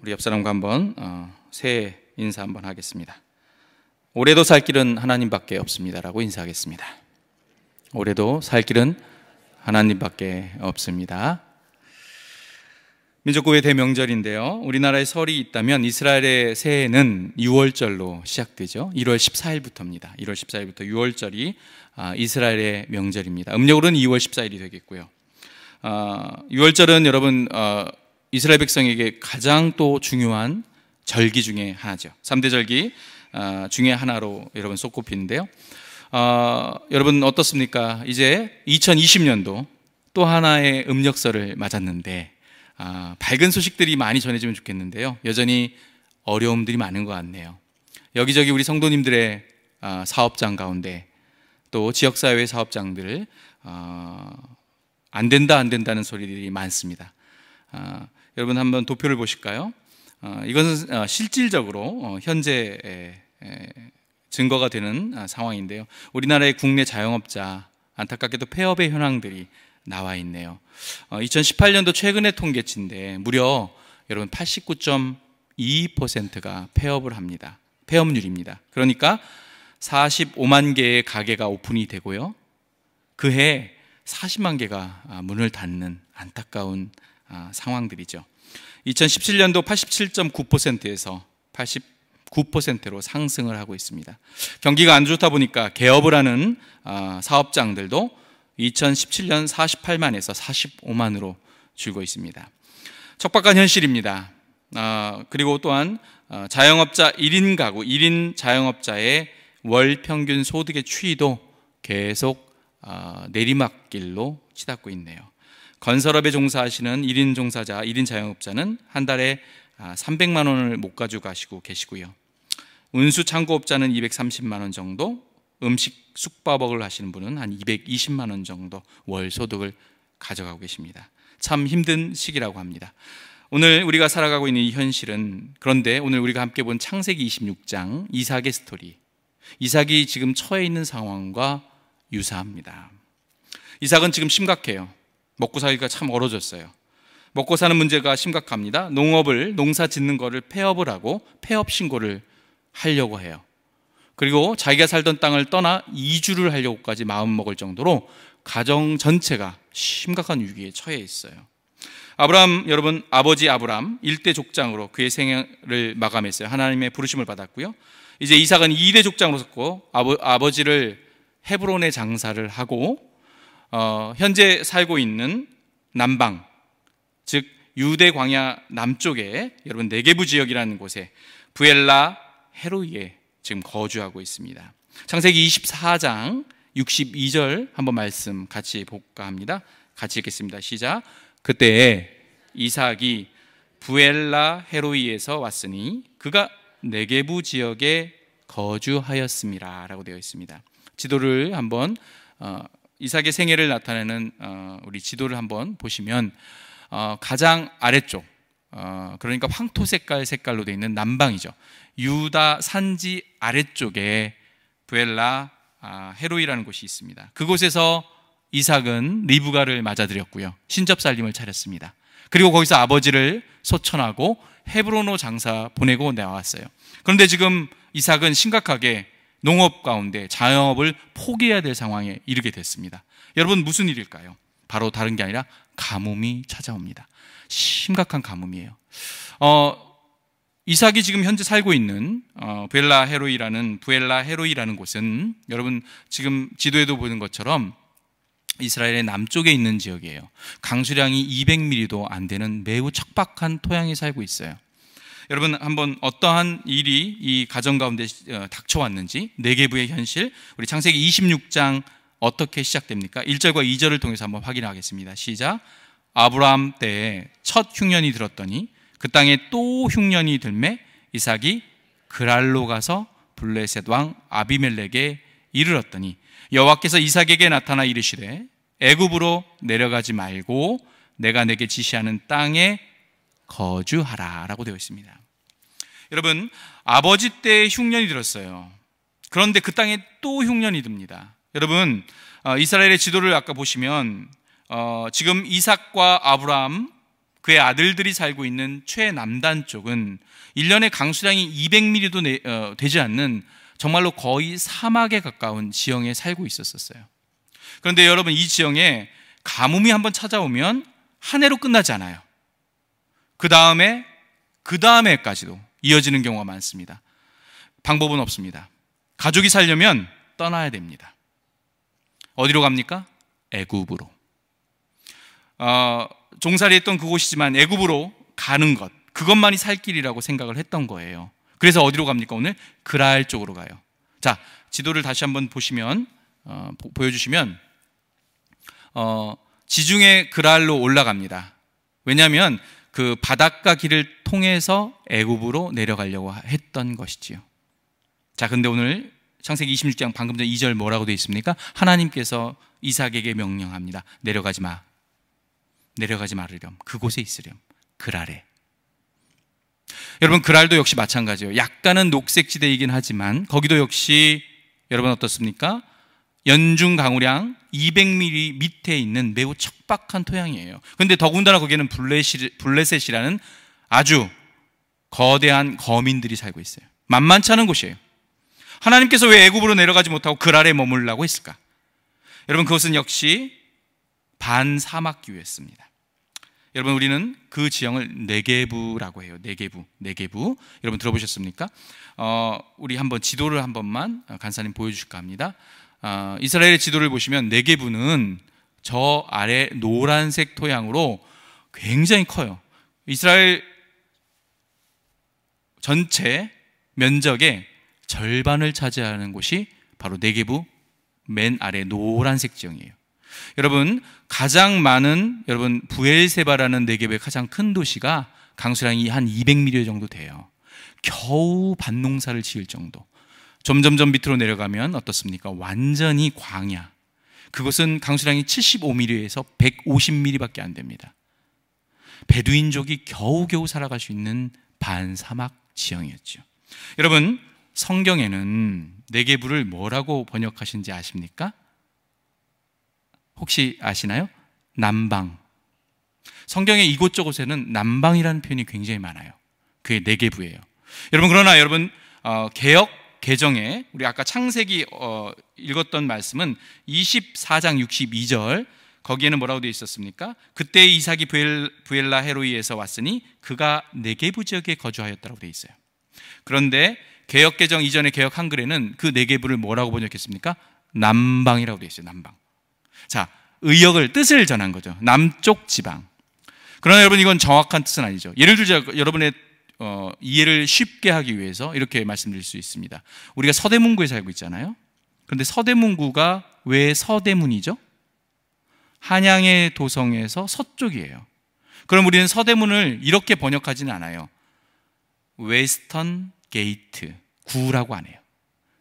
우리 옆 사람과 한번 어, 새해 인사 한번 하겠습니다. 올해도 살 길은 하나님밖에 없습니다라고 인사하겠습니다. 올해도 살 길은 하나님밖에 없습니다. 민족구의 대명절인데요. 우리나라에 설이 있다면 이스라엘의 새해는 6월절로 시작되죠. 1월 14일부터입니다. 1월 14일부터 6월절이 아, 이스라엘의 명절입니다. 음력으로는 2월 14일이 되겠고요. 6월절은 아, 여러분 어, 이스라엘 백성에게 가장 또 중요한 절기 중에 하나죠. 3대 절기 아, 중에 하나로 여러분 속꼽히는데요 아, 여러분 어떻습니까? 이제 2020년도 또 하나의 음력설을 맞았는데 아, 밝은 소식들이 많이 전해지면 좋겠는데요. 여전히 어려움들이 많은 것 같네요. 여기저기 우리 성도님들의 사업장 가운데 또 지역사회 사업장들 아, 안 된다 안 된다는 소리들이 많습니다. 여러분 한번 도표를 보실까요? 어, 이것은 어, 실질적으로 어, 현재 증거가 되는 아, 상황인데요. 우리나라의 국내 자영업자 안타깝게도 폐업의 현황들이 나와 있네요. 2018년도 최근의 통계치인데 무려 여러분 89.22%가 폐업을 합니다. 폐업률입니다. 그러니까 45만 개의 가게가 오픈이 되고요. 그해 40만 개가 아, 문을 닫는 안타까운 아, 상황들이죠. 2017년도 87.9%에서 89%로 상승을 하고 있습니다. 경기가 안 좋다 보니까 개업을 하는 아, 사업장들도 2017년 48만에서 45만으로 줄고 있습니다. 척박한 현실입니다. 아, 그리고 또한 어, 자영업자 1인 가구, 1인 자영업자의 월 평균 소득의 추이도 계속 내리막길로 치닫고 있네요. 건설업에 종사하시는 1인 종사자, 1인 자영업자는 한 달에 300만 아, 원을 못 가져가시고 계시고요. 운수 창고업자는 230만 원 정도, 음식 숙박업을 하시는 분은 한 220만 원 정도 월 소득을 가져가고 계십니다. 참 힘든 시기라고 합니다. 오늘 우리가 살아가고 있는 이 현실은 그런데 오늘 우리가 함께 본 창세기 26장 이삭의 스토리. 이삭이 지금 처해 있는 상황과 유사합니다. 이삭은 지금 심각해요. 먹고 살기가 참 어려졌어요. 먹고 사는 문제가 심각합니다. 농업을 농사 짓는 거를 폐업을 하고 폐업 신고를 하려고 해요. 그리고 자기가 살던 땅을 떠나 이주를 하려고까지 마음먹을 정도로 가정 전체가 심각한 위기에 처해 있어요. 아브람 여러분 아버지 아브람 일대 족장으로 그의 생애를 마감했어요. 하나님의 부르심을 받았고요. 이제 이삭은 이대 족장으로 섰고 아버, 아버지를 헤브론의 장사를 하고 어, 현재 살고 있는 남방, 즉 유대 광야 남쪽에 여러분 네게부 지역이라는 곳에 부엘라 헤로이에 지금 거주하고 있습니다. 창세기 24장 62절 한번 말씀 같이 볼까 합니다. 같이 읽겠습니다. 시작. 그때 이삭이 부엘라 헤로이에서 왔으니 그가 네게부 지역에 거주하였습니다라고 되어 있습니다. 지도를 한번 어, 이삭의 생애를 나타내는 어, 우리 지도를 한번 보시면 어, 가장 아래쪽 어, 그러니까 황토 색깔 색깔로 되어 있는 남방이죠. 유다 산지 아래쪽에 부엘라 아, 헤로이라는 곳이 있습니다. 그곳에서 이삭은 리브가를 맞아들였고요. 신접살림을 차렸습니다. 그리고 거기서 아버지를 소천하고 헤브로노 장사 보내고 나왔어요. 그런데 지금 이삭은 심각하게 농업 가운데 자영업을 포기해야 될 상황에 이르게 됐습니다. 여러분 무슨 일일까요? 바로 다른 게 아니라 가뭄이 찾아옵니다. 심각한 가뭄이에요. 어, 이삭이 지금 현재 살고 있는 어, 엘라 헤로이라는 부엘라 헤로이라는 곳은 여러분 지금 지도에도 보는 것처럼 이스라엘의 남쪽에 있는 지역이에요. 강수량이 200mm도 안 되는 매우 척박한 토양에 살고 있어요. 여러분 한번 어떠한 일이 이 가정 가운데 어, 닥쳐왔는지 내계부의 현실 우리 창세기 26장 어떻게 시작됩니까? 1절과 2절을 통해서 한번 확인하겠습니다. 시작. 아브라함 때에 첫 흉년이 들었더니 그 땅에 또 흉년이 들매 이삭이 그랄로 가서 블레셋 왕 아비멜렉에 이르렀더니 여호와께서 이삭에게 나타나 이르시되 애굽으로 내려가지 말고 내가 내게 지시하는 땅에 거주하라 라고 되어 있습니다. 여러분, 아버지 때 흉년이 들었어요. 그런데 그 땅에 또 흉년이 듭니다. 여러분, 어, 이스라엘의 지도를 아까 보시면 어, 지금 이삭과 아브라함 그의 아들들이 살고 있는 최남단 쪽은 1년에 강수량이 200mm도 어, 되지 않는 정말로 거의 사막에 가까운 지형에 살고 있었었어요. 그런데 여러분 이 지형에 가뭄이 한번 찾아오면 한 해로 끝나지 않아요. 그 다음에 그 다음에까지도 이어지는 경우가 많습니다. 방법은 없습니다. 가족이 살려면 떠나야 됩니다. 어디로 갑니까? 애굽으로. 어, 종살이했던 그곳이지만 애굽으로 가는 것 그것만이 살 길이라고 생각을 했던 거예요. 그래서 어디로 갑니까 오늘? 그라엘 쪽으로 가요. 자 지도를 다시 한번 보시면 어, 보, 여주시면 어, 지중해 그라엘로 올라갑니다. 왜냐하면 그 바닷가 길을 통해서 애굽으로 내려가려고 했던 것이지요. 자, 근데 오늘 창세기 26장 방금 전 2절 뭐라고 되어 있습니까? 하나님께서 이삭에게 명령합니다. 내려가지 마. 내려가지 말으렴. 그곳에 있으렴. 그랄에. 여러분 그랄도 역시 마찬가지예요. 약간은 녹색 지대이긴 하지만 거기도 역시 여러분 어떻습니까? 연중 강우량 200mm 밑에 있는 매우 척박한 토양이에요. 근데 더군다나 거기는 블레셋이라는 아주 거대한 거민들이 살고 있어요. 만만치 않은 곳이에요. 하나님께서 왜 애굽으로 내려가지 못하고 그 아래 머물라고 했을까? 여러분 그것은 역시 반사막 기후였습니다. 여러분 우리는 그 지형을 내계부라고 해요. 내계부, 내계부. 여러분 들어보셨습니까? 어, 우리 한번 지도를 한 번만 간사님 보여주실까 합니다. 어, 이스라엘의 지도를 보시면 네개부는 저 아래 노란색 토양으로 굉장히 커요. 이스라엘 전체 면적의 절반을 차지하는 곳이 바로 네개부 맨 아래 노란색 지형이에요. 여러분 가장 많은 여러분 부엘세바라는 네개부의 가장 큰 도시가 강수량이 한2 0 0미리 정도 돼요. 겨우 밭농사를 지을 정도. 점점점 밑으로 내려가면 어떻습니까? 완전히 광야. 그것은 강수량이 75mm에서 150mm밖에 안 됩니다. 베두인족이 겨우겨우 살아갈 수 있는 반사막 지형이었죠. 여러분, 성경에는 네개부를 뭐라고 번역하신지 아십니까? 혹시 아시나요? 남방. 성경의 이곳저곳에는 남방이라는 표현이 굉장히 많아요. 그게 네개부예요. 여러분, 그러나 여러분, 어, 개혁 개정에 우리 아까 창세기 어, 읽었던 말씀은 24장 62절 거기에는 뭐라고 되어 있었습니까? 그때 이삭이 부엘, 라 헤로이에서 왔으니 그가 네개부 지역에 거주하였다고 되어 있어요. 그런데 개혁 개정 이전에 개혁 한글에는 그 네개부를 뭐라고 번역했습니까? 남방이라고 되어 있어요. 남방. 자, 의역을 뜻을 전한 거죠. 남쪽 지방. 그러나 여러분 이건 정확한 뜻은 아니죠. 예를 들자 여러분의 어, 이해를 쉽게 하기 위해서 이렇게 말씀드릴 수 있습니다. 우리가 서대문구에 살고 있잖아요. 그런데 서대문구가 왜 서대문이죠? 한양의 도성에서 서쪽이에요. 그럼 우리는 서대문을 이렇게 번역하진 않아요. 웨스턴 게이트 구라고 안 해요.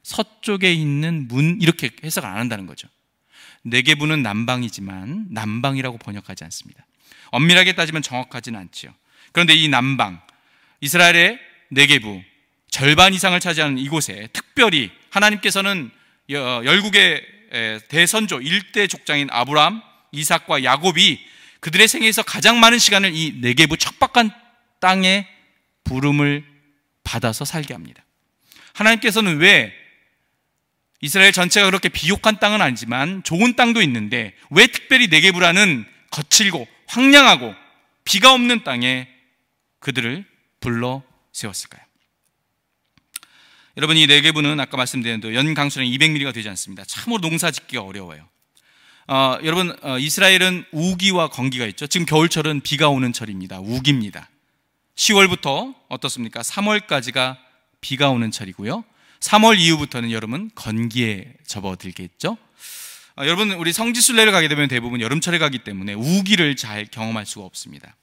서쪽에 있는 문 이렇게 해석안 한다는 거죠. 내개부는 남방이지만 남방이라고 번역하지 않습니다. 엄밀하게 따지면 정확하진 않지요. 그런데 이 남방 이스라엘의 네개부 절반 이상을 차지하는 이곳에 특별히 하나님께서는 열국의 대선조 일대 족장인 아브람, 이삭과 야곱이 그들의 생애에서 가장 많은 시간을 이 네개부 척박한 땅에 부름을 받아서 살게 합니다. 하나님께서는 왜 이스라엘 전체가 그렇게 비옥한 땅은 아니지만 좋은 땅도 있는데 왜 특별히 네개부라는 거칠고 황량하고 비가 없는 땅에 그들을 불러 세웠을까요? 여러분 이 네 개분은 아까 말씀드린 대로 연 강수량 200mm가 되지 않습니다. 참으로 농사 짓기가 어려워요. 어, 여러분 어, 이스라엘은 우기와 건기가 있죠. 지금 겨울철은 비가 오는 철입니다. 우기입니다. 10월부터 어떻습니까? 3월까지가 비가 오는 철이고요. 3월 이후부터는 여름은 건기에 접어들겠죠. 어, 여러분 우리 성지순례를 가게 되면 대부분 여름철에 가기 때문에 우기를 잘 경험할 수가 없습니다.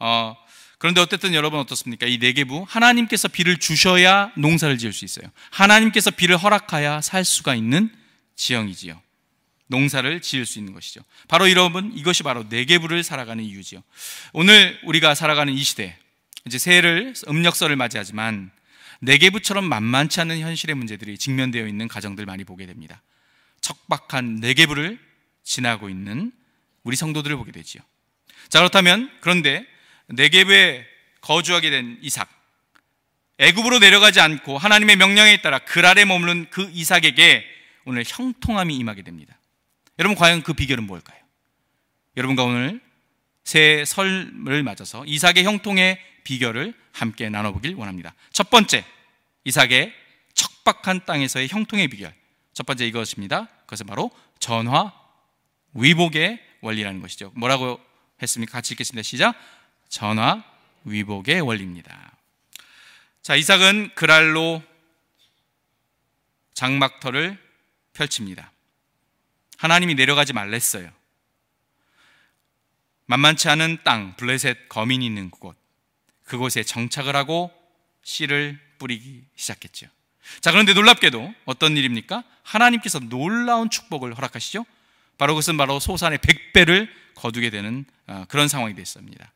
어, 그런데 어쨌든 여러분 어떻습니까? 이 네개부 하나님께서 비를 주셔야 농사를 지을 수 있어요. 하나님께서 비를 허락하여 살 수가 있는 지형이지요. 농사를 지을 수 있는 것이죠. 바로 여러분 이것이 바로 네개부를 살아가는 이유지요. 오늘 우리가 살아가는 이 시대 이제 새해를 음력설을 맞이하지만 네개부처럼 만만치 않은 현실의 문제들이 직면되어 있는 가정들 많이 보게 됩니다. 척박한 네개부를 지나고 있는 우리 성도들을 보게 되지요. 자 그렇다면 그런데 네게브에 거주하게 된 이삭. 애굽으로 내려가지 않고 하나님의 명령에 따라 그랄에 머무른 그 이삭에게 오늘 형통함이 임하게 됩니다. 여러분 과연 그 비결은 뭘까요? 여러분과 오늘 새 설을 맞아서 이삭의 형통의 비결을 함께 나눠보길 원합니다. 첫 번째, 이삭의 척박한 땅에서의 형통의 비결. 첫 번째 이것입니다. 그것은 바로 전화 위복의 원리라는 것이죠. 뭐라고 했습니까? 같이 읽겠습니다. 시작. 전화 위복의 원리입니다. 자, 이삭은 그랄로 장막터를 펼칩니다. 하나님이 내려가지 말랬어요. 만만치 않은 땅, 블레셋 거민이 있는 곳, 그곳에 정착을 하고 씨를 뿌리기 시작했죠. 자, 그런데 놀랍게도 어떤 일입니까? 하나님께서 놀라운 축복을 허락하시죠. 바로 그것은 바로 소산의 1배를 거두게 되는 아, 그런 상황이 됐습니다.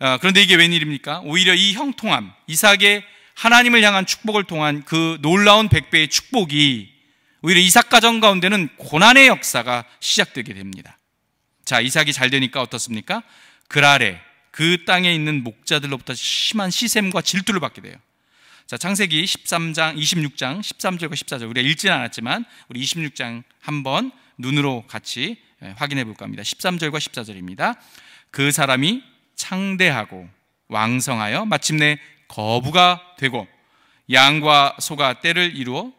어, 그런데 이게 웬일입니까? 오히려 이 형통함, 이삭의 하나님을 향한 축복을 통한 그 놀라운 백배의 축복이 오히려 이삭 가정 가운데는 고난의 역사가 시작되게 됩니다. 자, 이삭이 잘 되니까 어떻습니까? 그랄에 그 땅에 있는 목자들로부터 심한 시샘과 질투를 받게 돼요. 자, 창세기 13장, 26장, 13절과 14절. 우리가 읽지는 않았지만 우리 26장 한번 눈으로 같이 예, 확인해 볼겁니다 13절과 14절입니다. 그 사람이 창대하고 왕성하여 마침내 거부가 되고 양과 소가 때를 이루어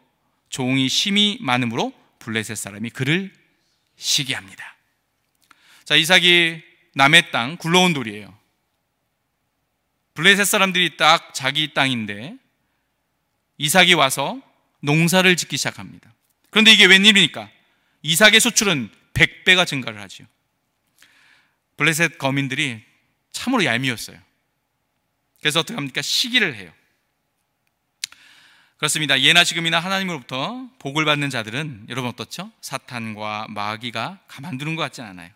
종이 심이 많으므로 블레셋 사람이 그를 시기합니다. 자, 이삭이 남의 땅 굴러온 돌이에요. 블레셋 사람들이 딱 자기 땅인데 이삭이 와서 농사를 짓기 시작합니다. 그런데 이게 웬일입니까? 이삭의 수출은 100배가 증가를 하죠. 블레셋 거민들이 참으로 얄미웠어요. 그래서 어떻게 합니까? 시기를 해요. 그렇습니다. 예나 지금이나 하나님으로부터 복을 받는 자들은 여러분 어떻죠? 사탄과 마귀가 가만두는 것같지 않아요.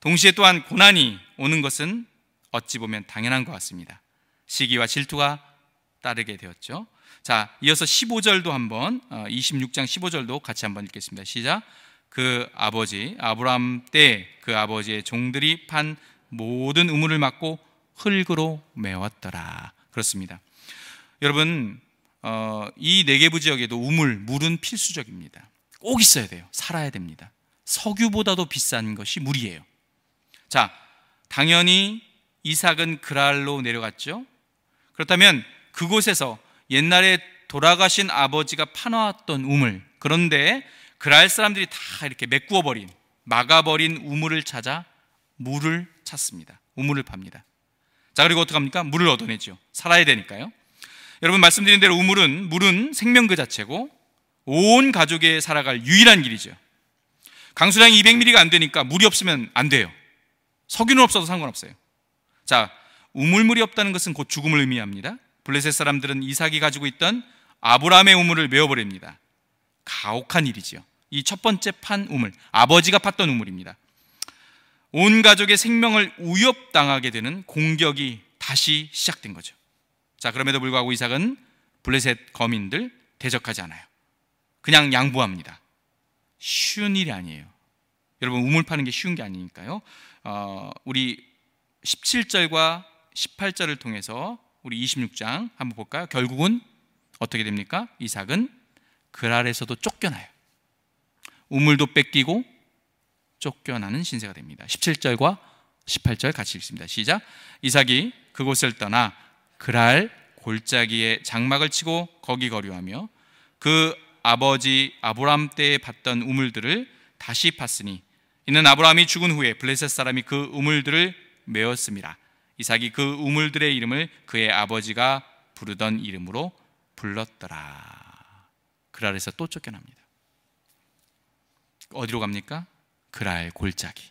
동시에 또한 고난이 오는 것은 어찌 보면 당연한 것 같습니다. 시기와 질투가 따르게 되었죠. 자, 이어서 15절도 한번 26장 어, 15절도 같이 한번 읽겠습니다. 시작. 그 아버지 아브라함때 그 아버지의 종들이 판 모든 우물을 막고 흙으로 메웠더라. 그렇습니다. 여러분 어, 이 네 개부 지역에도 우물, 물은 필수적입니다. 꼭 있어야 돼요. 살아야 됩니다. 석유보다도 비싼 것이 물이에요. 자, 당연히 이삭은 그랄로 내려갔죠. 그렇다면 그곳에서 옛날에 돌아가신 아버지가 파놓았던 우물, 그런데 그랄 사람들이 다 이렇게 메꾸어 버린, 막아 버린 우물을 찾아 물을 찾습니다. 우물을 팝니다. 자, 그리고 어떡합니까? 물을 얻어내죠. 살아야 되니까요. 여러분 말씀드린 대로 우물은 물은 생명 그 자체고 온 가족에 살아갈 유일한 길이죠. 강수량이 200ml가 안 되니까 물이 없으면 안 돼요. 석유는 없어도 상관없어요. 자, 우물물이 없다는 것은 곧 죽음을 의미합니다. 블레셋 사람들은 이삭이 가지고 있던 아브라함의 우물을 메워버립니다. 가혹한 일이지요. 이 첫 번째 판 우물, 아버지가 팠던 우물입니다. 온 가족의 생명을 위협당하게 되는 공격이 다시 시작된 거죠. 자, 그럼에도 불구하고 이삭은 블레셋 거민들 대적하지 않아요. 그냥 양보합니다. 쉬운 일이 아니에요. 여러분 우물 파는 게 쉬운 게 아니니까요. 어, 우리 17절과 18절을 통해서 우리 26장 한번 볼까요? 결국은 어떻게 됩니까? 이삭은 그랄에서도 쫓겨나요. 우물도 뺏기고 쫓겨나는 신세가 됩니다. 17절과 18절 같이 읽습니다. 시작. 이삭이 그곳을 떠나 그랄 골짜기에 장막을 치고 거기 거류하며 그 아버지 아브람 때에 봤던 우물들을 다시 팠으니 이는 아브람이 죽은 후에 블레셋 사람이 그 우물들을 메었습니다. 이삭이 그 우물들의 이름을 그의 아버지가 부르던 이름으로 불렀더라. 그랄에서 또 쫓겨납니다. 어디로 갑니까? 그라의 골짜기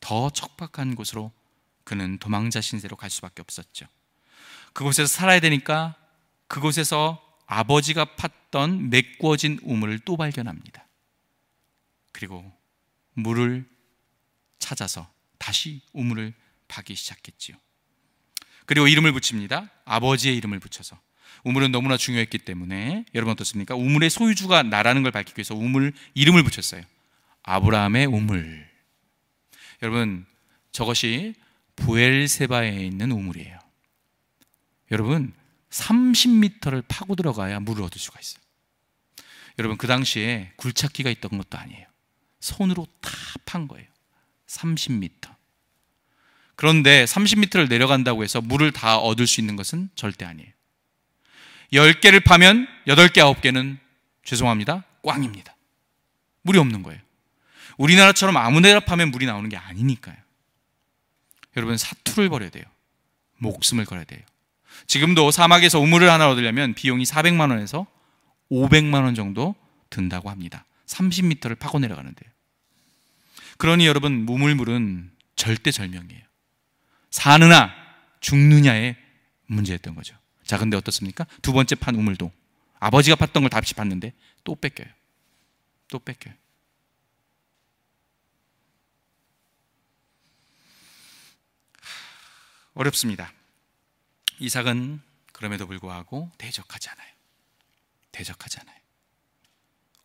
더 척박한 곳으로 그는 도망자 신세로 갈 수밖에 없었죠. 그곳에서 살아야 되니까 그곳에서 아버지가 팠던 메꾸어진 우물을 또 발견합니다. 그리고 물을 찾아서 다시 우물을 파기 시작했지요. 그리고 이름을 붙입니다. 아버지의 이름을 붙여서. 우물은 너무나 중요했기 때문에 여러분 어떻습니까? 우물의 소유주가 나라는 걸 밝히기 위해서 우물 이름을 붙였어요. 아브라함의 우물. 여러분, 저것이 부엘세바에 있는 우물이에요. 여러분, 30m를 파고 들어가야 물을 얻을 수가 있어요. 여러분, 그 당시에 굴착기가 있던 것도 아니에요. 손으로 다 판 거예요. 30m. 그런데 30m를 내려간다고 해서 물을 다 얻을 수 있는 것은 절대 아니에요. 10개를 파면 8개, 9개는 죄송합니다. 꽝입니다. 물이 없는 거예요. 우리나라처럼 아무데나 파면 물이 나오는 게 아니니까요. 여러분 사투를 벌여야 돼요. 목숨을 걸어야 돼요. 지금도 사막에서 우물을 하나 얻으려면 비용이 400만 원에서 500만 원 정도 든다고 합니다. 30m를 파고 내려가는데요. 그러니 여러분 우물물은 절대절명이에요. 사느냐 죽느냐의 문제였던 거죠. 자, 근데 어떻습니까? 두 번째 판 우물도 아버지가 팠던 걸 다시 팠는데 또 뺏겨요. 또 뺏겨요. 어렵습니다. 이삭은 그럼에도 불구하고 대적하지 않아요. 대적하지 않아요.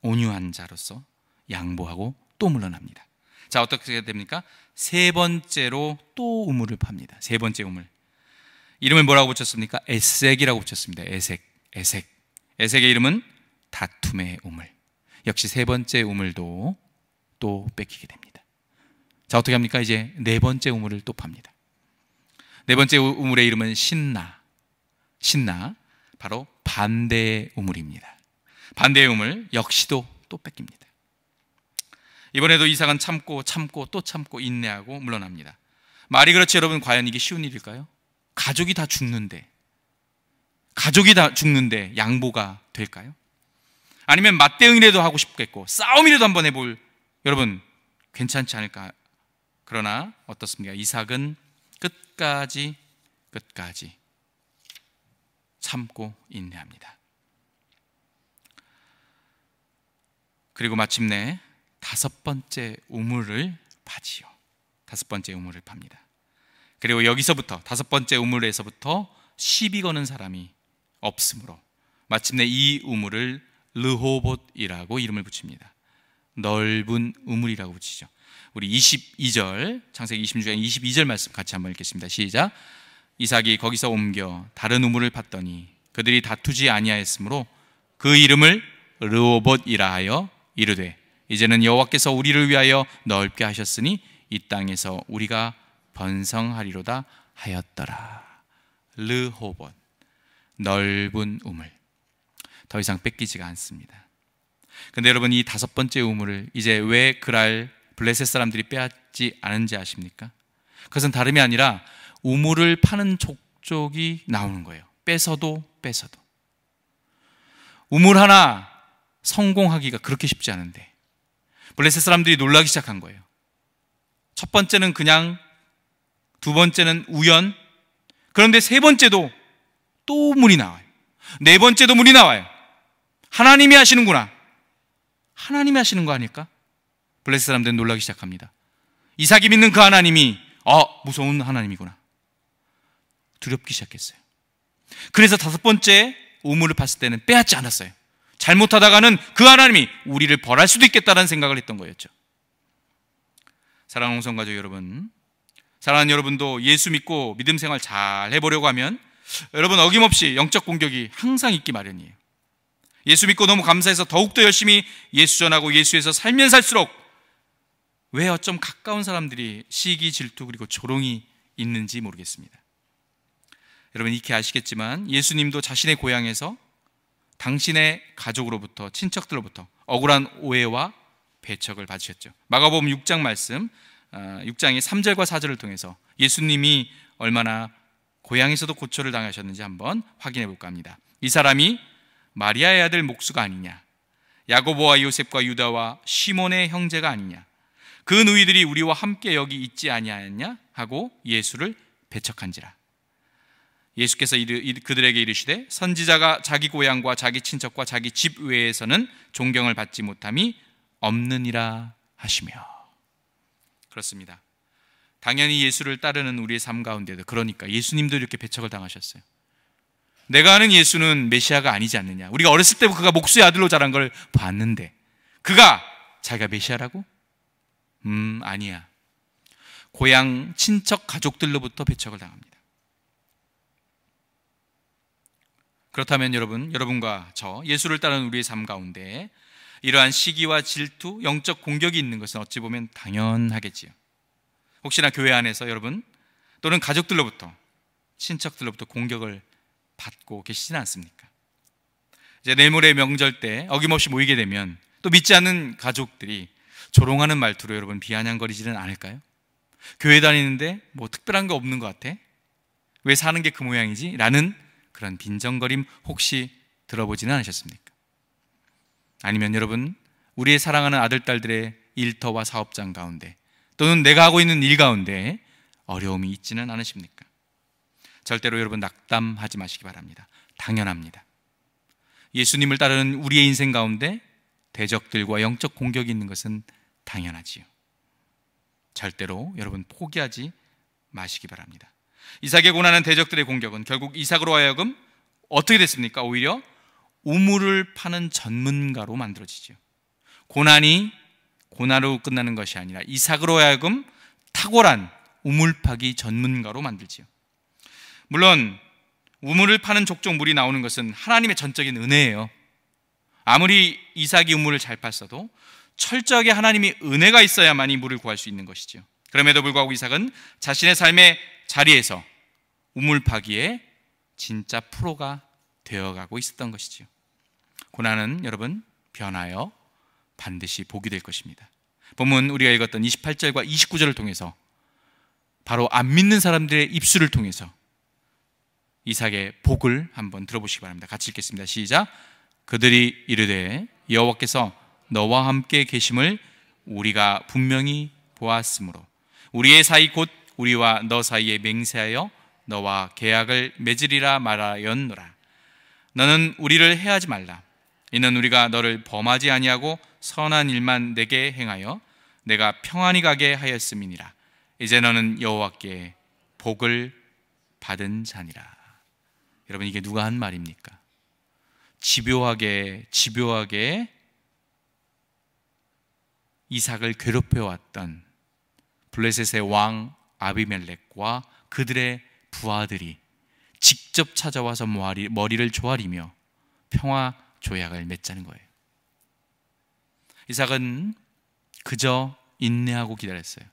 온유한 자로서 양보하고 또 물러납니다. 자, 어떻게 해야 됩니까? 세 번째로 또 우물을 팝니다. 세 번째 우물. 이름을 뭐라고 붙였습니까? 에색이라고 붙였습니다. 에색, 에색. 에색의 이름은 다툼의 우물. 역시 세 번째 우물도 또 뺏기게 됩니다. 자, 어떻게 합니까? 이제 네 번째 우물을 또 팝니다. 네 번째 우물의 이름은 신나. 신나. 바로 반대의 우물입니다. 반대의 우물 역시도 또 뺏깁니다. 이번에도 이삭은 참고 참고 또 참고 인내하고 물러납니다. 말이 그렇지 여러분 과연 이게 쉬운 일일까요? 가족이 다 죽는데 가족이 다 죽는데 양보가 될까요? 아니면 맞대응이라도 하고 싶겠고 싸움이라도 한번 해볼 여러분 괜찮지 않을까? 그러나 어떻습니까? 이삭은 끝까지 끝까지 참고 인내합니다. 그리고 마침내 다섯 번째 우물을 파지요. 다섯 번째 우물을 팝니다. 그리고 여기서부터 다섯 번째 우물에서부터 시비 거는 사람이 없으므로 마침내 이 우물을 르호봇이라고 이름을 붙입니다. 넓은 우물이라고 붙이죠. 우리 22절 창세기 26장 22절 말씀 같이 한번 읽겠습니다. 시작. 이삭이 거기서 옮겨 다른 우물을 팠더니 그들이 다투지 아니하였으므로 그 이름을 르오봇이라 하여 이르되 이제는 여호와께서 우리를 위하여 넓게 하셨으니 이 땅에서 우리가 번성하리로다 하였더라. 르호봇 넓은 우물 더 이상 뺏기지가 않습니다. 근데 여러분 이 다섯 번째 우물을 이제 왜 그랄 블레셋 사람들이 빼앗지 않은지 아십니까? 그것은 다름이 아니라 우물을 파는 족족이 나오는 거예요. 뺏어도 뺏어도. 우물 하나 성공하기가 그렇게 쉽지 않은데 블레셋 사람들이 놀라기 시작한 거예요. 첫 번째는 그냥 두 번째는 우연 그런데 세 번째도 또 물이 나와요. 네 번째도 물이 나와요. 하나님이 하시는구나. 하나님이 하시는 거 아닐까? 블레셋 사람들은 놀라기 시작합니다. 이삭이 믿는 그 하나님이 아 무서운 하나님이구나 두렵기 시작했어요. 그래서 다섯 번째 우물을 봤을 때는 빼앗지 않았어요. 잘못하다가는 그 하나님이 우리를 벌할 수도 있겠다라는 생각을 했던 거였죠. 사랑하는 홍성 가족 여러분, 사랑하는 여러분도 예수 믿고 믿음 생활 잘 해보려고 하면 여러분 어김없이 영적 공격이 항상 있기 마련이에요. 예수 믿고 너무 감사해서 더욱더 열심히 예수 전하고 예수에서 살면 살수록 왜 어쩜 가까운 사람들이 시기, 질투 그리고 조롱이 있는지 모르겠습니다. 여러분 익히 아시겠지만 예수님도 자신의 고향에서 당신의 가족으로부터 친척들로부터 억울한 오해와 배척을 받으셨죠. 마가복음 6장 말씀 6장의 어, 3절과 4절을 통해서 예수님이 얼마나 고향에서도 고초를 당하셨는지 한번 확인해 볼까 합니다. 이 사람이 마리아의 아들 목수가 아니냐? 야고보와 요셉과 유다와 시몬의 형제가 아니냐? 그 누이들이 우리와 함께 여기 있지 아니하였냐 하고 예수를 배척한지라 예수께서 이르, 그들에게 이르시되 선지자가 자기 고향과 자기 친척과 자기 집 외에서는 존경을 받지 못함이 없느니라 하시며 그렇습니다 당연히 예수를 따르는 우리의 삶 가운데도 그러니까 예수님도 이렇게 배척을 당하셨어요 내가 아는 예수는 메시아가 아니지 않느냐 우리가 어렸을 때 그가 목수의 아들로 자란 걸 봤는데 그가 자기가 메시아라고? 음, 아니야. 고향, 친척, 가족들로부터 배척을 당합니다. 그렇다면 여러분, 여러분과 저, 예수를 따르는 우리의 삶 가운데 이러한 시기와 질투, 영적 공격이 있는 것은 어찌 보면 당연하겠지요. 혹시나 교회 안에서 여러분 또는 가족들로부터 친척들로부터 공격을 받고 계시지 않습니까? 이제 내물의 명절 때 어김없이 모이게 되면 또 믿지 않는 가족들이 조롱하는 말투로 여러분 비아냥거리지는 않을까요? 교회 다니는데 뭐 특별한 거 없는 것 같아? 왜 사는 게 그 모양이지? 라는 그런 빈정거림 혹시 들어보지는 않으셨습니까? 아니면 여러분, 우리의 사랑하는 아들, 딸들의 일터와 사업장 가운데 또는 내가 하고 있는 일 가운데 어려움이 있지는 않으십니까? 절대로 여러분 낙담하지 마시기 바랍니다. 당연합니다. 예수님을 따르는 우리의 인생 가운데 대적들과 영적 공격이 있는 것은 당연하지요. 절대로 여러분 포기하지 마시기 바랍니다. 이삭의 고난은 대적들의 공격은 결국 이삭으로 하여금 어떻게 됐습니까? 오히려 우물을 파는 전문가로 만들어지죠. 고난이 고난으로 끝나는 것이 아니라 이삭으로 하여금 탁월한 우물 파기 전문가로 만들지요. 물론 우물을 파는 족족 물이 나오는 것은 하나님의 전적인 은혜예요. 아무리 이삭이 우물을 잘 팠어도 철저하게 하나님이 은혜가 있어야만이 물을 구할 수 있는 것이지요. 그럼에도 불구하고 이삭은 자신의 삶의 자리에서 우물 파기에 진짜 프로가 되어가고 있었던 것이지요. 고난은 여러분 변하여 반드시 복이 될 것입니다. 본문 우리가 읽었던 28절과 29절을 통해서 바로 안 믿는 사람들의 입술을 통해서 이삭의 복을 한번 들어보시기 바랍니다. 같이 읽겠습니다. 시작. 그들이 이르되 여호와께서 너와 함께 계심을 우리가 분명히 보았으므로 우리의 사이 곧 우리와 너 사이에 맹세하여 너와 계약을 맺으리라 말하였노라 너는 우리를 해하지 말라 이는 우리가 너를 범하지 아니하고 선한 일만 내게 행하여 내가 평안히 가게 하였음이니라 이제 너는 여호와께 복을 받은 자니라 여러분 이게 누가 한 말입니까? 집요하게 집요하게 이삭을 괴롭혀 왔던 블레셋의 왕 아비멜렉과 그들의 부하들이 직접 찾아와서 머리를 조아리며 평화 조약을 맺자는 거예요. 이삭은 그저 인내하고 기다렸어요.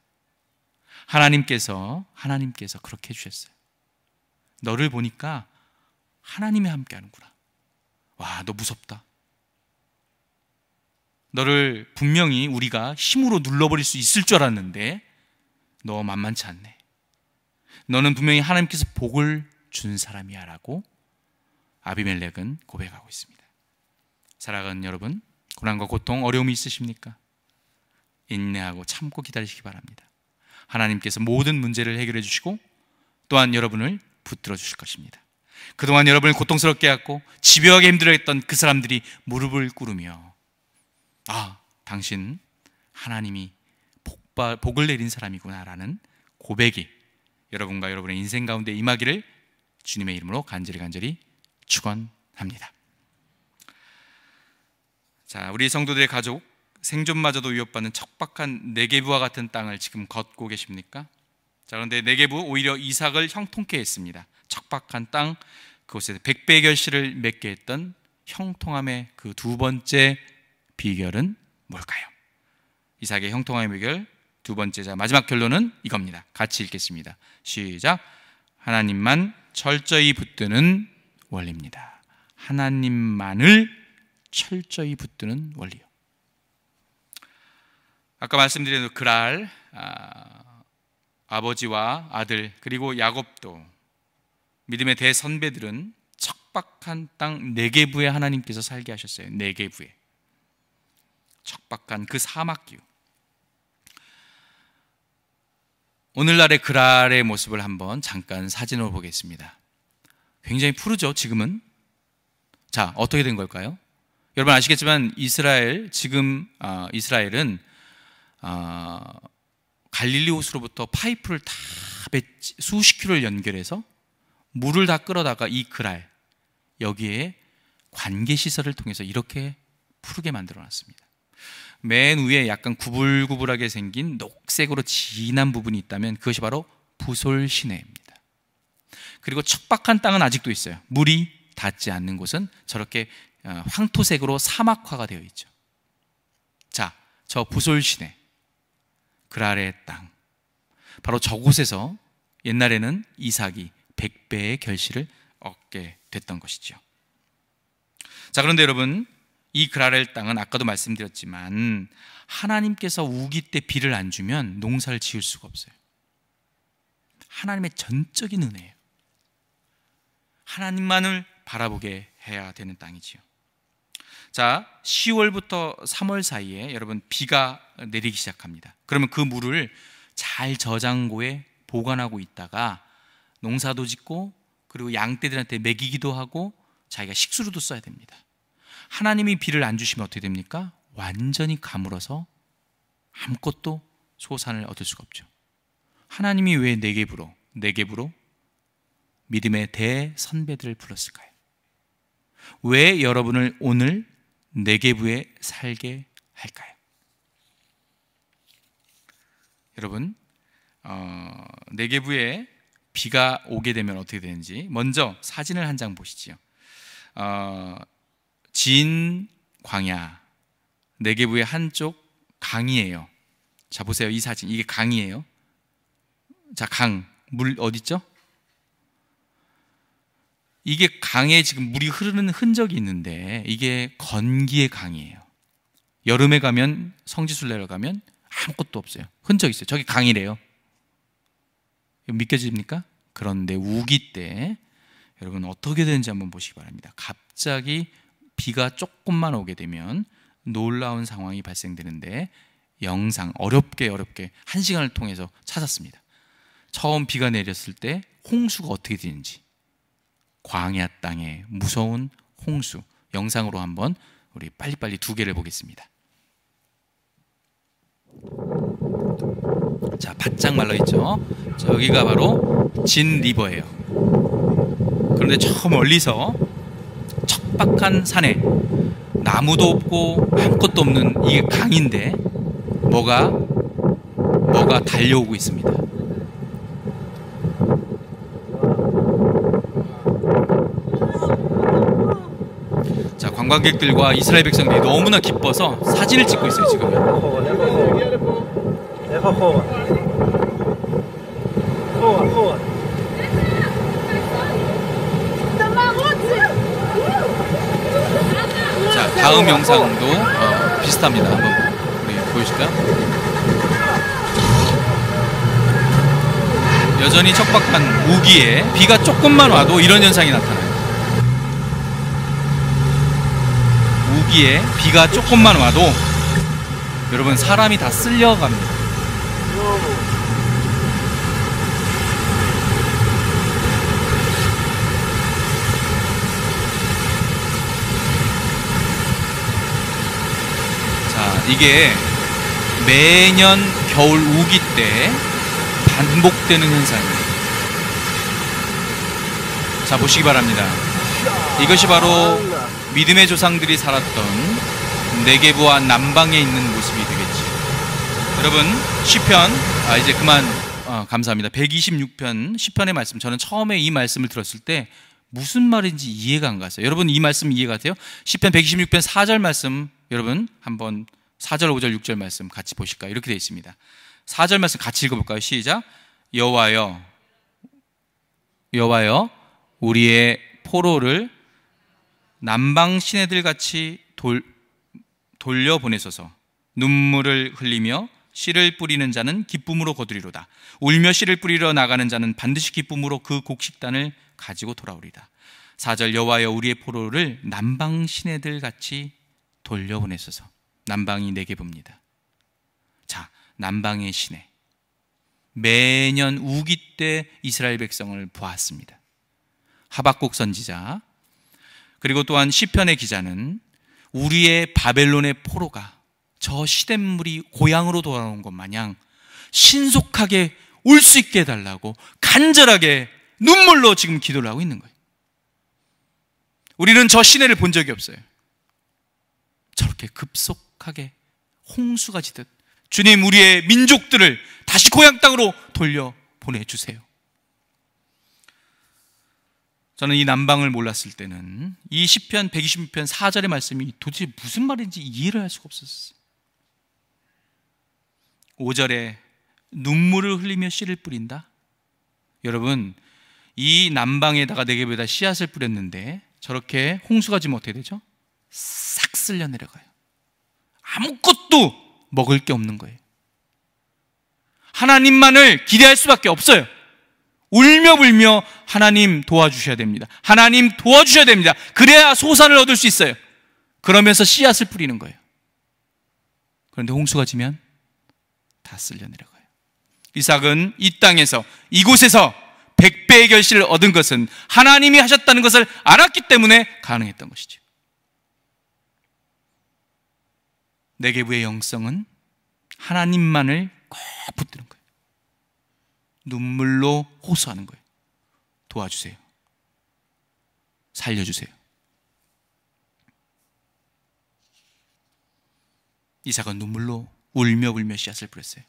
하나님께서 하나님께서 그렇게 해 주셨어요. 너를 보니까 하나님이 함께 하는구나. 와, 너 무섭다. 너를 분명히 우리가 힘으로 눌러버릴 수 있을 줄 알았는데 너 만만치 않네. 너는 분명히 하나님께서 복을 준 사람이야 라고 아비멜렉은 고백하고 있습니다. 사랑하는 여러분, 고난과 고통, 어려움이 있으십니까? 인내하고 참고 기다리시기 바랍니다. 하나님께서 모든 문제를 해결해 주시고 또한 여러분을 붙들어 주실 것입니다. 그동안 여러분을 고통스럽게 했고 집요하게 힘들어했던 그 사람들이 무릎을 꿇으며 아, 당신 하나님이 복을 내린 사람이구나라는 고백이 여러분과 여러분의 인생 가운데 임하기를 주님의 이름으로 간절히 간절히 축원합니다. 자, 우리 성도들의 가족 생존마저도 위협받는 척박한 네게부와 같은 땅을 지금 걷고 계십니까? 자, 그런데 네게부 오히려 이삭을 형통케 했습니다. 척박한 땅 그곳에 서 백배결실을 맺게 했던 형통함의 그 두 번째 비결은 뭘까요? 이삭의 형통함의 비결 두 번째 자 마지막 결론은 이겁니다. 같이 읽겠습니다. 시작. 하나님만 철저히 붙드는 원리입니다. 하나님만을 철저히 붙드는 원리요. 아까 말씀드린 그 그랄 아, 아버지와 아들 그리고 야곱도 믿음의 대선배들은 척박한 땅 네개부에 하나님께서 살게 하셨어요. 네개부에 척박한 그 사막 기후. 오늘날의 그랄의 모습을 한번 잠깐 사진으로 보겠습니다. 굉장히 푸르죠, 지금은. 자, 어떻게 된 걸까요? 여러분 아시겠지만 이스라엘 지금 어, 이스라엘은 어, 아, 갈릴리호수로부터 파이프를 다 맺지, 수십 킬로를 연결해서 물을 다 끌어다가 이 그랄 여기에 관계 시설을 통해서 이렇게 푸르게 만들어 놨습니다. 맨 위에 약간 구불구불하게 생긴 녹색으로 진한 부분이 있다면 그것이 바로 부솔 시내입니다. 그리고 척박한 땅은 아직도 있어요. 물이 닿지 않는 곳은 저렇게 어, 황토색으로 사막화가 되어 있죠. 자, 저 부솔 시내, 그라레의 땅. 바로 저곳에서 옛날에는 이삭이 백배의 결실을 얻게 됐던 것이죠. 자, 그런데 여러분, 이 그라렐 땅은 아까도 말씀드렸지만 하나님께서 우기 때 비를 안 주면 농사를 지을 수가 없어요. 하나님의 전적인 은혜예요. 하나님만을 바라보게 해야 되는 땅이지요. 자, 10월부터 3월 사이에 여러분 비가 내리기 시작합니다. 그러면 그 물을 잘 저장고에 보관하고 있다가 농사도 짓고 그리고 양떼들한테 먹이기도 하고 자기가 식수로도 써야 됩니다. 하나님이 비를 안 주시면 어떻게 됩니까? 완전히 가물어서 아무것도 소산을 얻을 수가 없죠. 하나님이 왜 내게 부로, 내게 부로 믿음의 대선배들을 불렀을까요? 왜 여러분을 오늘 내계부에 살게 할까요? 여러분, 어, 내계부에 비가 오게 되면 어떻게 되는지 먼저 사진을 한 장 보시지요. 어, 진 광야 네개부의 한쪽 강이에요. 자 보세요 이 사진 이게 강이에요. 자 강 물 어디 있죠? 이게 강에 지금 물이 흐르는 흔적이 있는데 이게 건기의 강이에요. 여름에 가면 성지순례를 가면 아무것도 없어요. 흔적 있어요. 저기 강이래요. 믿겨집니까? 그런데 우기 때 여러분 어떻게 되는지 한번 보시기 바랍니다. 갑자기 비가 조금만 오게 되면 놀라운 상황이 발생되는데 영상 어렵게 어렵게 한 시간을 통해서 찾았습니다. 처음 비가 내렸을 때 홍수가 어떻게 되는지 광야 땅의 무서운 홍수 영상으로 한번 우리 빨리빨리 두 개를 보겠습니다. 자, 바짝 말라 있죠. 저기가 바로 진 리버예요. 그런데 저 멀리서 척박한 산에 나무도 없고 아무것도 없는 이 강인데 뭐가 뭐가 달려오고 있습니다. 자 관광객들과 이스라엘 백성들이 너무나 기뻐서 사진을 찍고 있어요 지금. 다음 어. 영상도 어, 비슷합니다. 한번 우리 보여줄까요? 여전히 척박한 우기에 비가 조금만 와도 이런 현상이 나타나요. 우기에 비가 조금만 와도 여러분 사람이 다 쓸려갑니다. 이게 매년 겨울 우기 때 반복되는 현상입니다. 자, 보시기 바랍니다. 이것이 바로 믿음의 조상들이 살았던 네개부와 남방에 있는 모습이 되겠지. 여러분, 시편 아, 이제 그만 어, 감사합니다. 126편 시편의 말씀. 저는 처음에 이 말씀을 들었을 때 무슨 말인지 이해가 안 갔어요. 여러분 이 말씀 이해 가세요? 시편 126편 4절 말씀 여러분 한번 4절, 5절, 6절 말씀 같이 보실까요? 이렇게 되어 있습니다. 4절 말씀 같이 읽어볼까요? 시작. 여와여, 여와여, 우리의 포로를 남방 시내들 같이 돌, 돌려보내소서 눈물을 흘리며 씨를 뿌리는 자는 기쁨으로 거두리로다. 울며 씨를 뿌리러 나가는 자는 반드시 기쁨으로 그 곡식단을 가지고 돌아오리다. 4절 여와여 우리의 포로를 남방 시내들 같이 돌려보내소서. 남방이 내게 봅니다. 자, 남방의 시내. 매년 우기 때 이스라엘 백성을 보았습니다. 하박국 선지자 그리고 또한 시편의 기자는 우리의 바벨론의 포로가 저 시냇물이 고향으로 돌아온 것 마냥 신속하게 올 수 있게 해달라고 간절하게 눈물로 지금 기도를 하고 있는 거예요. 우리는 저 시내를 본 적이 없어요. 저렇게 급속 거룩하게 홍수가 지듯 주님 우리의 민족들을 다시 고향 땅으로 돌려 보내주세요. 저는 이 난방을 몰랐을 때는 이 10편, 126편 4절의 말씀이 도대체 무슨 말인지 이해를 할 수가 없었어요. 5절에 눈물을 흘리며 씨를 뿌린다. 여러분, 이 난방에다가 내게 네 보다 씨앗을 뿌렸는데 저렇게 홍수가 지면 어떻게 되죠? 싹 쓸려 내려가요. 아무것도 먹을 게 없는 거예요. 하나님만을 기대할 수밖에 없어요. 울며 불며 하나님 도와주셔야 됩니다. 하나님 도와주셔야 됩니다. 그래야 소산을 얻을 수 있어요. 그러면서 씨앗을 뿌리는 거예요. 그런데 홍수가 지면 다 쓸려 내려가요. 이삭은 이 땅에서 이곳에서 백배의 결실을 얻은 것은 하나님이 하셨다는 것을 알았기 때문에 가능했던 것이죠. 내게부의 영성은 하나님만을 꼭 붙드는 거예요. 눈물로 호소하는 거예요. 도와주세요. 살려주세요. 이사가 눈물로 울며 울며 씨앗을 뿌렸어요.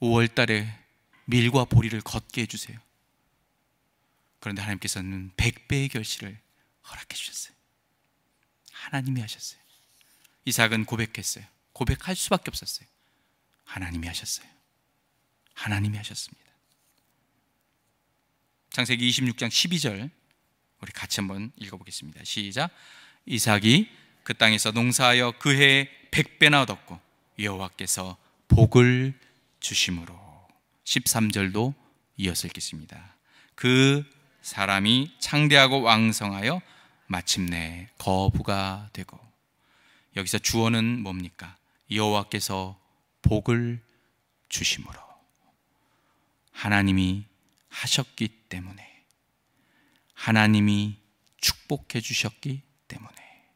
5월 달에 밀과 보리를 걷게 해주세요. 그런데 하나님께서는 백배의 결실을 허락해 주셨어요. 하나님이 하셨어요. 이삭은 고백했어요. 고백할 수밖에 없었어요. 하나님이 하셨어요. 하나님이 하셨습니다. 창세기 26장 12절 우리 같이 한번 읽어보겠습니다. 시작. 이삭이 그 땅에서 농사하여 그 해에 백배나 얻었고 여호와께서 복을 주심으로 13절도 이어서 읽겠습니다. 그 사람이 창대하고 왕성하여 마침내 거부가 되고 여기서 주어는 뭡니까? 여호와께서 복을 주심으로 하나님이 하셨기 때문에 하나님이 축복해 주셨기 때문에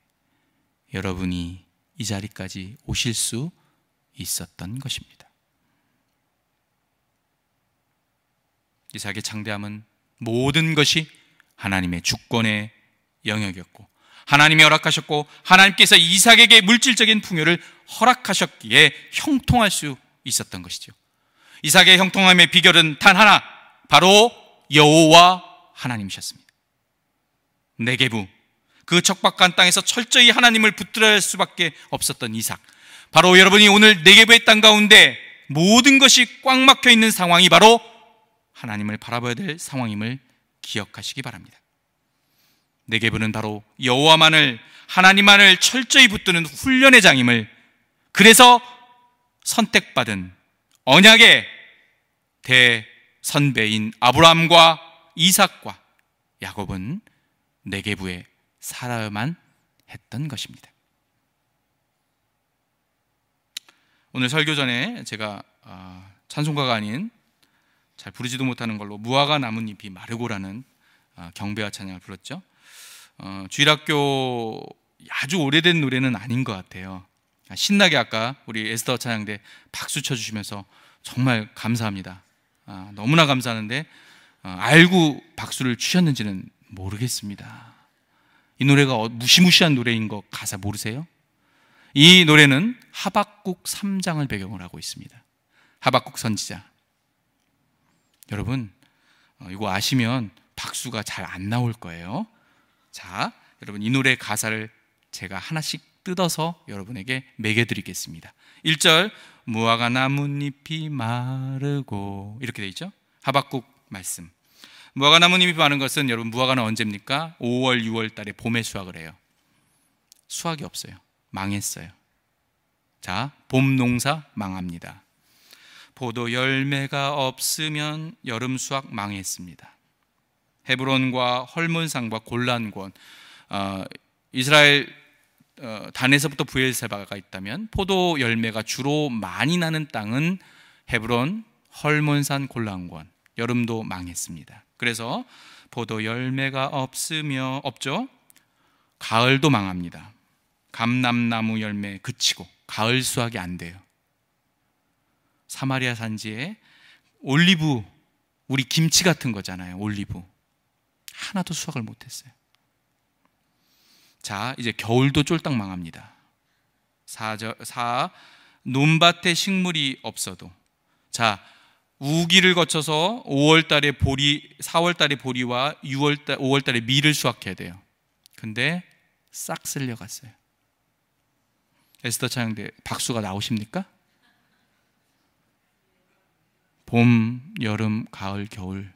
여러분이 이 자리까지 오실 수 있었던 것입니다. 이삭의 창대함은 모든 것이 하나님의 주권의 영역이었고 하나님이 허락하셨고 하나님께서 이삭에게 물질적인 풍요를 허락하셨기에 형통할 수 있었던 것이죠. 이삭의 형통함의 비결은 단 하나, 바로 여호와 하나님이셨습니다. 내게부 그 척박한 땅에서 철저히 하나님을 붙들어야 할 수밖에 없었던 이삭. 바로 여러분이 오늘 내게부의 땅 가운데 모든 것이 꽉 막혀 있는 상황이 바로 하나님을 바라봐야 될 상황임을 기억하시기 바랍니다. 내게 부는 바로 여호와만을 하나님만을 철저히 붙드는 훈련의 장임을 그래서 선택받은 언약의 대선배인 아브라함과 이삭과 야곱은 내게부에 살아만 했던 것입니다. 오늘 설교 전에 제가 아, 찬송가가 아닌 잘 부르지도 못하는 걸로 무화과 나뭇잎이 마르고라는 아, 경배와 찬양을 불렀죠. 어, 주일학교 아주 오래된 노래는 아닌 것 같아요. 아, 신나게 아까 우리 에스더 찬양대 박수 쳐주시면서 정말 감사합니다. 아, 너무나 감사하는데 어, 알고 박수를 치셨는지는 모르겠습니다. 이 노래가 어, 무시무시한 노래인 것 가사 모르세요? 이 노래는 하박국 3장을 배경으로 하고 있습니다. 하박국 선지자. 여러분, 어, 이거 아시면 박수가 잘 안 나올 거예요. 자, 여러분 이 노래 가사를 제가 하나씩 뜯어서 여러분에게 매겨 드리겠습니다. 1절 무화과 나뭇잎이 마르고 이렇게 돼 있죠? 하박국 말씀. 무화과 나뭇잎이 마른 것은 여러분 무화과는 언제입니까? 5월, 6월 달에 봄에 수확을 해요. 수확이 없어요. 망했어요. 자, 봄 농사 망합니다. 포도 열매가 없으면 여름 수확 망했습니다. 헤브론과 헐몬산과 골란권 어, 이스라엘 어, 단에서부터 부엘세바가 있다면 포도 열매가 주로 많이 나는 땅은 헤브론, 헐몬산, 골란권 여름도 망했습니다. 그래서 포도 열매가 없으며 없죠. 가을도 망합니다. 감남나무 열매 그치고 가을 수확이 안 돼요. 사마리아 산지에 올리브 우리 김치 같은 거잖아요. 올리브 하나도 수확을 못했어요. 자, 이제 겨울도 쫄딱 망합니다. 사저, 논밭에 식물이 없어도. 자, 우기를 거쳐서 5월 달에 보리, 4월 달에 보리와 6월 5월 달에 밀을 수확해야 돼요. 근데 싹 쓸려갔어요. 에스더 차영대 박수가 나오십니까? 봄, 여름, 가을, 겨울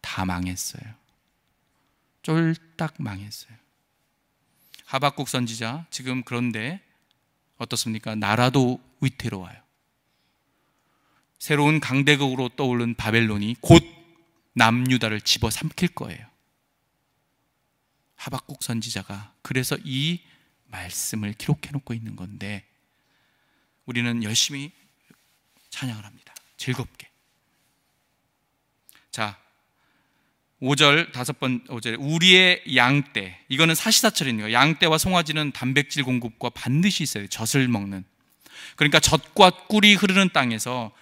다 망했어요. 쫄딱 망했어요. 하박국 선지자 지금 그런데 어떻습니까? 나라도 위태로워요. 새로운 강대국으로 떠오른 바벨론이 곧 남유다를 집어삼킬 거예요. 하박국 선지자가 그래서 이 말씀을 기록해 놓고 있는 건데 우리는 열심히 찬양을 합니다. 즐겁게. 자, 5절 다섯 번 5절 우리의 양떼 이거는 사시사철이니까 양떼와 송아지는 단백질 공급과 반드시 있어요 젖을 먹는 그러니까 젖과 꿀이 흐르는 땅에서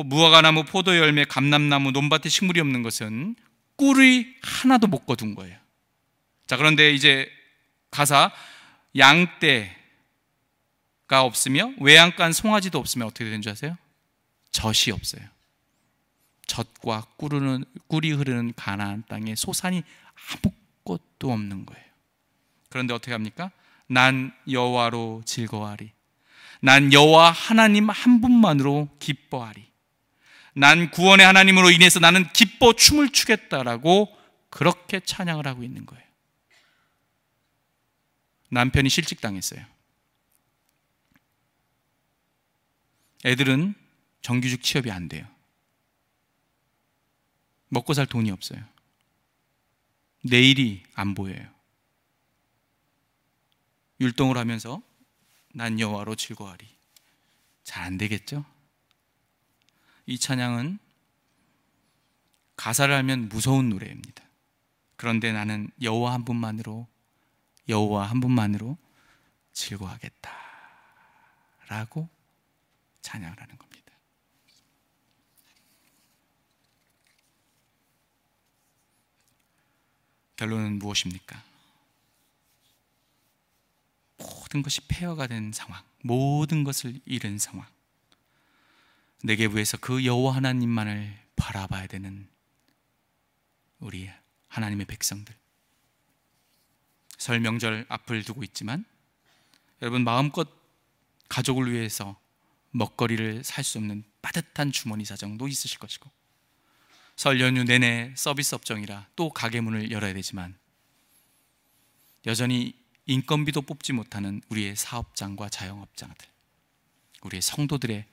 무화과나무, 포도 열매, 감람나무, 논밭에 식물이 없는 것은 꿀이 하나도 못 거둔 거예요 자 그런데 이제 가사 양떼가 없으며 외양간 송아지도 없으면 어떻게 되는 줄 아세요? 젖이 없어요 젖과 꿀르 꿀이 흐르는 가나안 땅에 소산이 아무것도 없는 거예요. 그런데 어떻게 합니까? 난 여호와로 즐거워하리. 난 여호와 하나님 한 분만으로 기뻐하리. 난 구원의 하나님으로 인해서 나는 기뻐 춤을 추겠다라고 그렇게 찬양을 하고 있는 거예요. 남편이 실직당했어요. 애들은 정규직 취업이 안 돼요. 먹고 살 돈이 없어요. 내일이 안 보여요. 율동을 하면서 난 여호와로 즐거워하리. 잘 안 되겠죠? 이 찬양은 가사를 알면 무서운 노래입니다. 그런데 나는 여호와 한 분만으로 여호와 한 분만으로 즐거워하겠다라고 찬양을 하는 겁니다. 결론은 무엇입니까? 모든 것이 폐허가 된 상황, 모든 것을 잃은 상황. 내게부에서 그 여호와 하나님만을 바라봐야 되는 우리 하나님의 백성들. 설 명절 앞을 두고 있지만 여러분 마음껏 가족을 위해서 먹거리를 살 수 없는 빠듯한 주머니 사정도 있으실 것이고 설 연휴 내내 서비스 업종이라 또 가게 문을 열어야 되지만 여전히 인건비도 뽑지 못하는 우리의 사업장과 자영업장들, 우리의 성도들의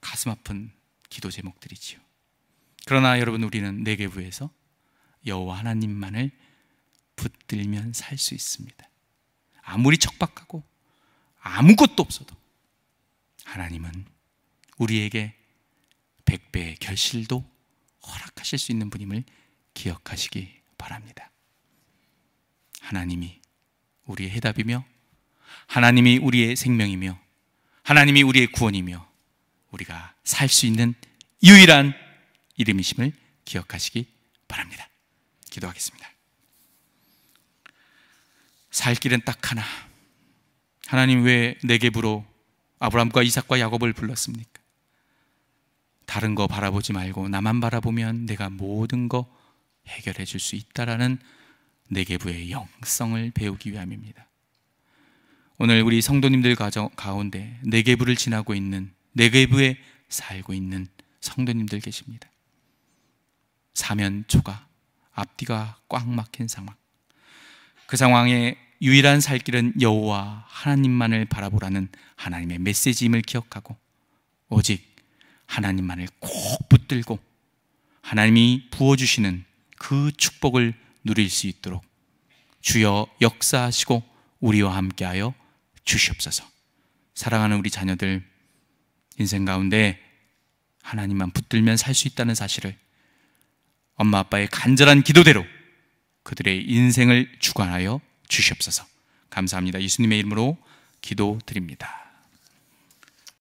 가슴 아픈 기도 제목들이지요. 그러나 여러분 우리는 내게부에서 여호와 하나님만을 붙들면 살 수 있습니다. 아무리 척박하고 아무것도 없어도 하나님은 우리에게 백배의 결실도 허락하실 수 있는 분임을 기억하시기 바랍니다. 하나님이 우리의 해답이며 하나님이 우리의 생명이며 하나님이 우리의 구원이며 우리가 살 수 있는 유일한 이름이심을 기억하시기 바랍니다. 기도하겠습니다. 살 길은 딱 하나. 하나님 왜 내게부로 아브라함과 이삭과 야곱을 불렀습니까? 다른 거 바라보지 말고 나만 바라보면 내가 모든 거 해결해 줄 수 있다라는 내계부의 영성을 배우기 위함입니다. 오늘 우리 성도님들 가운데 내계부를 지나고 있는 내계부에 살고 있는 성도님들 계십니다. 사면 초가 앞뒤가 꽉 막힌 상황. 그 상황에 유일한 살 길은 여호와 하나님만을 바라보라는 하나님의 메시지임을 기억하고 오직 하나님만을 꼭 붙들고 하나님이 부어주시는 그 축복을 누릴 수 있도록 주여 역사하시고 우리와 함께하여 주시옵소서. 사랑하는 우리 자녀들 인생 가운데 하나님만 붙들면 살 수 있다는 사실을 엄마 아빠의 간절한 기도대로 그들의 인생을 주관하여 주시옵소서. 감사합니다. 예수님의 이름으로 기도드립니다.